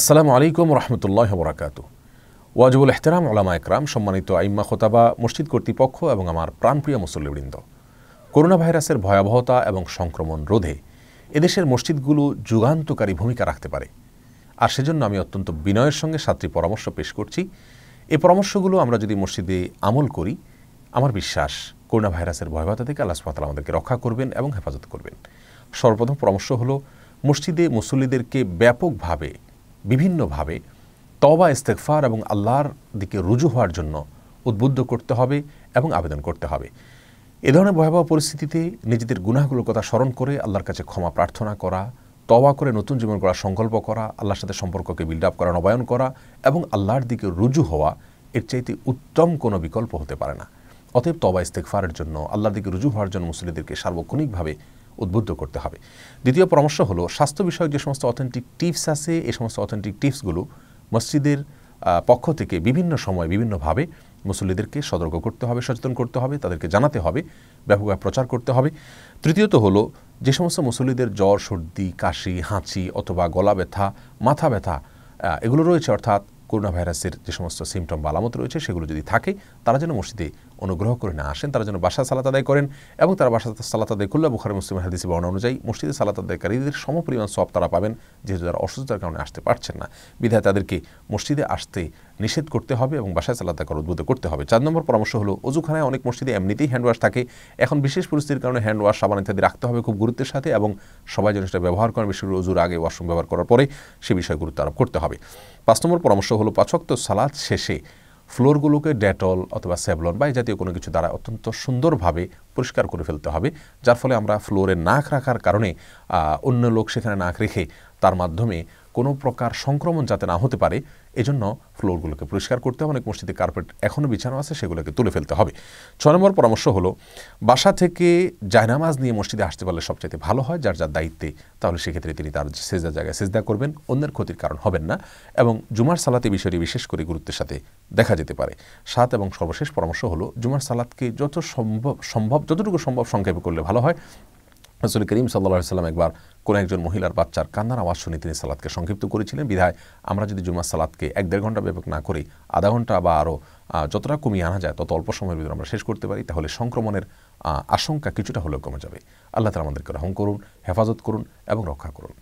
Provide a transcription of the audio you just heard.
আসসালামু আলাইকুম রহমতুল্লাহ বরাকাত ওয়াজবুল এহতেরাম ওলামা একরাম সম্মানিত আইম্মা খোতাবা মসজিদ কর্তৃপক্ষ এবং আমার প্রাণপ্রিয় মুসল্লিবৃন্দ করোনা ভাইরাসের ভয়াবহতা এবং সংক্রমণ রোধে এদেশের মসজিদগুলো যুগান্তকারী ভূমিকা রাখতে পারে আর সেজন্য আমি অত্যন্ত বিনয়ের সঙ্গে সাতটি পরামর্শ পেশ করছি এ পরামর্শগুলো আমরা যদি মসজিদে আমল করি আমার বিশ্বাস করোনা ভাইরাসের ভয়াবহতা থেকে আল্লাহ সুমাতাল আমাদেরকে রক্ষা করবেন এবং হেফাজত করবেন সর্বপ্রথম পরামর্শ হলো মসজিদে মুসল্লিদেরকে ব্যাপকভাবে বিভিন্নভাবে তবা ইস্তেকফার এবং আল্লাহর দিকে রুজু হওয়ার জন্য উদ্বুদ্ধ করতে হবে এবং আবেদন করতে হবে এ ধরনের ভয়াবহ পরিস্থিতিতে নিজেদের গুনাহগুলোর কথা স্মরণ করে আল্লাহর কাছে ক্ষমা প্রার্থনা করা তবা করে নতুন জীবন করার সংকল্প করা আল্লাহর সাথে সম্পর্ককে বিল্ড আপ করা নবায়ন করা এবং আল্লাহর দিকে রুজু হওয়া এর চাইতে উত্তম কোনো বিকল্প হতে পারে না অতএব তবা ইস্তেকফারের জন্য আল্লাহর দিকে রুজু হওয়ার জন্য মুসলিমদেরকে সার্বক্ষণিকভাবে উদ্বুদ্ধ করতে হবে দ্বিতীয় পরামর্শ হলো স্বাস্থ্য বিষয়ক যে সমস্ত অথেন্টিক টিপস আছে এই সমস্ত অথেন্টিক টিপসগুলো মসজিদের পক্ষ থেকে বিভিন্ন সময় বিভিন্নভাবে মুসল্লিদেরকে সতর্ক করতে হবে সচেতন করতে হবে তাদেরকে জানাতে হবে ব্যাপকভাবে প্রচার করতে হবে তৃতীয়ত হলো যে সমস্ত মুসল্লিদের জ্বর সর্দি কাশি হাঁচি অথবা গলা ব্যথা মাথা ব্যথা এগুলো রয়েছে অর্থাৎ করোনা ভাইরাসের যে সমস্ত সিমটম বা আলামত রয়েছে সেগুলো যদি থাকে তারা যেন মসজিদে অনুগ্রহ করে না আসেন তারা যেন বাসা সালাত আদায় করেন এবং তারা বাসা সালাত আদায় করলে বুখারি মুসলিম হাদিসি বর্ণনা অনুযায়ী মসজিদে সালাত আদায়কারীদের সমপরিমাণ সব তারা পাবেন যেহেতু তারা অসুস্থতার কারণে আসতে পারছেন না বিধায় তাদেরকে মসজিদে আসতে নিষেধ করতে হবে এবং বাসায় সালাত আদায় উদ্বুদ্ধ করতে হবে চার নম্বর পরামর্শ হলো অজুখানায় অনেক মসজিদে এমনিতেই হ্যান্ডওয়াশ থাকে এখন বিশেষ পরিস্থিতির কারণে হ্যান্ডওয়াশ সাবান ইত্যাদি রাখতে হবে খুব গুরুত্বের সাথে এবং সবাই যেন সেটা ব্যবহার করেন বিশেষ করে অজুর আগে ওয়াশরুম ব্যবহার করার পরে সে বিষয়ে গুরুত্ব আরোপ করতে হবে পাঁচ নম্বর পরামর্শ হলো পাচক্ত সালাদ শেষে ফ্লোরগুলোকে ডেটল অথবা স্যাভলন বা এই জাতীয় কোনো কিছু দ্বারা অত্যন্ত সুন্দরভাবে পরিষ্কার করে ফেলতে হবে যার ফলে আমরা ফ্লোরে নাক রাখার কারণে অন্য লোক সেখানে নাক রেখে তার মাধ্যমে কোনো প্রকার সংক্রমণ যাতে না হতে পারে এজন্য ফ্লোরগুলোকে পরিষ্কার করতে হবে অনেক মসজিদে কার্পেট এখনও বিছানো আছে সেগুলোকে তুলে ফেলতে হবে ছ নম্বর পরামর্শ হলো বাসা থেকে জায়নামাজ নিয়ে মসজিদে আসতে পারলে সবচাইতে ভালো হয় যার যার দায়িত্বে তাহলে সেক্ষেত্রে তিনি তার সেজদার জায়গায় সেজদা করবেন অন্যের ক্ষতির কারণ হবেন না এবং জুমার সালাতে বিষয়টি বিশেষ করে গুরুত্বের সাথে দেখা যেতে পারে সাত এবং সর্বশেষ পরামর্শ হলো জুমার সালাতকে যত সম্ভব সম্ভব যতটুকু সম্ভব সংক্ষেপে করলে ভালো হয় রসুল করিম সাল্লা সাল্লাম একবার কোনো একজন মহিলার বাচ্চার কান্নার আওয়াজ শুনে তিনি সালাদকে সংক্ষিপ্ত করেছিলেন বিধায় আমরা যদি জুমার সালাদকে এক দেড় ঘন্টা ব্যাপক না করি আধা ঘন্টা বা আরও যতটা কমিয়ে আনা যায় তত অল্প সময়ের ভিতরে আমরা শেষ করতে পারি তাহলে সংক্রমণের আশঙ্কা কিছুটা হলেও কমে যাবে আল্লাহ তালা আমাদেরকে রহম করুন হেফাজত করুন এবং রক্ষা করুন